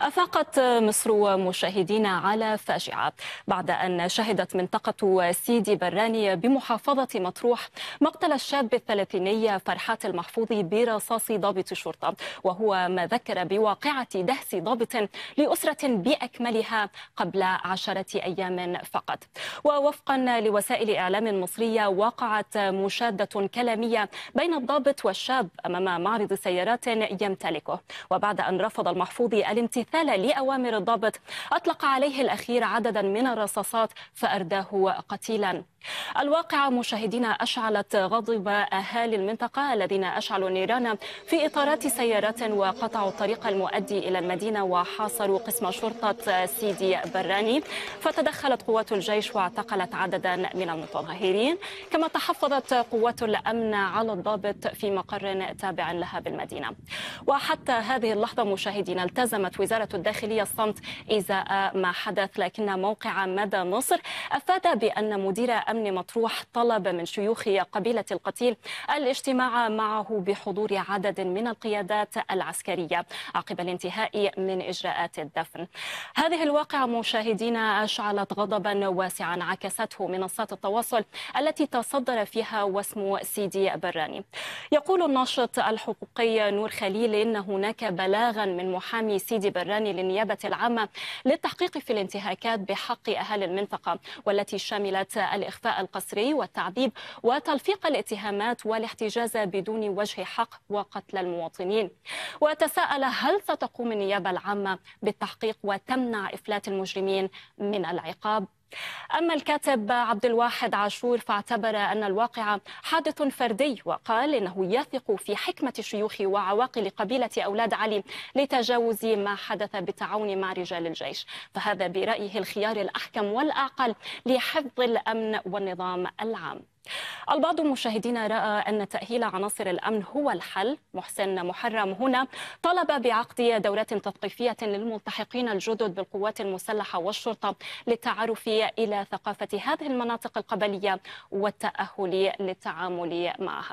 أفاقت مصر مشاهدينا على فاجعة بعد أن شهدت منطقة سيدي براني بمحافظة مطروح مقتل الشاب الثلاثيني فرحات المحفوظ برصاص ضابط الشرطة وهو ما ذكر بواقعة دهس ضابط لأسرة بأكملها قبل عشرة أيام فقط ووفقا لوسائل إعلام مصرية وقعت مشادة كلامية بين الضابط والشاب أمام معرض سيارات يمتلكه وبعد أن رفض المحفوظ الامتثال امتثالا لأوامر الضابط أطلق عليه الأخير عددا من الرصاصات فأرداه قتيلا الواقعة مشاهدينا أشعلت غضب أهالي المنطقة الذين أشعلوا النيران في إطارات سيارات وقطعوا الطريق المؤدي إلى المدينة وحاصروا قسم شرطة سيدي براني فتدخلت قوات الجيش واعتقلت عددا من المتظاهرين كما تحفظت قوات الأمن على الضابط في مقر تابع لها بالمدينة وحتى هذه اللحظة مشاهدينا التزمت وزارة الداخلية الصمت إزاء ما حدث لكن موقع مدى نصر أفاد بأن مدير أمن مطروح طلب من شيوخ قبيلة القتيل الاجتماع معه بحضور عدد من القيادات العسكرية عقب الانتهاء من إجراءات الدفن هذه الواقعة مشاهدينا أشعلت غضبا واسعا عكسته منصات التواصل التي تصدر فيها واسم سيدي براني يقول الناشط الحقوقي نور خليل إن هناك بلاغا من محامي سيدي براني للنيابة العامة للتحقيق في الانتهاكات بحق أهالي المنطقة والتي شملت الإخفاء الإخفاء القسري والتعذيب وتلفيق الاتهامات والاحتجاز بدون وجه حق وقتل المواطنين وتساءل هل ستقوم النيابة العامة بالتحقيق وتمنع إفلات المجرمين من العقاب أما الكاتب عبد الواحد عاشور فاعتبر أن الواقع حادث فردي وقال إنه يثق في حكمة شيوخ وعواقل قبيلة أولاد علي لتجاوز ما حدث بالتعاون مع رجال الجيش فهذا برأيه الخيار الأحكم والأعقل لحفظ الأمن والنظام العام البعض مشاهدينا رأى أن تأهيل عناصر الأمن هو الحل محسن محرم هنا طلب بعقد دورات تثقيفية للملتحقين الجدد بالقوات المسلحة والشرطة للتعرف إلى ثقافة هذه المناطق القبلية والتأهل للتعامل معها